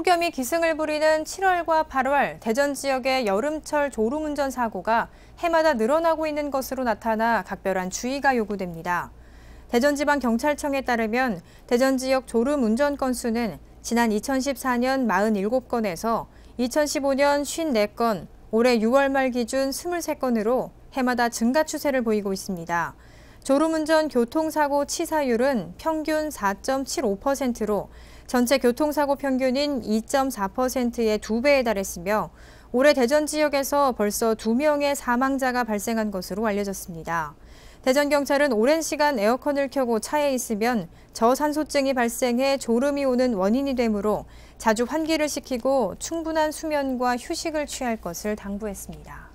폭염이 기승을 부리는 7월과 8월 대전 지역의 여름철 졸음운전 사고가 해마다 늘어나고 있는 것으로 나타나 각별한 주의가 요구됩니다. 대전지방경찰청에 따르면 대전 지역 졸음운전 건수는 지난 2014년 47건에서 2015년 54건, 올해 6월 말 기준 23건으로 해마다 증가 추세를 보이고 있습니다. 졸음운전 교통사고 치사율은 평균 4.75%로 전체 교통사고 평균인 2.4%의 두배에 달했으며 올해 대전 지역에서 벌써 두명의 사망자가 발생한 것으로 알려졌습니다. 대전경찰은 오랜 시간 에어컨을 켜고 차에 있으면 저산소증이 발생해 졸음이 오는 원인이 되므로 자주 환기를 시키고 충분한 수면과 휴식을 취할 것을 당부했습니다.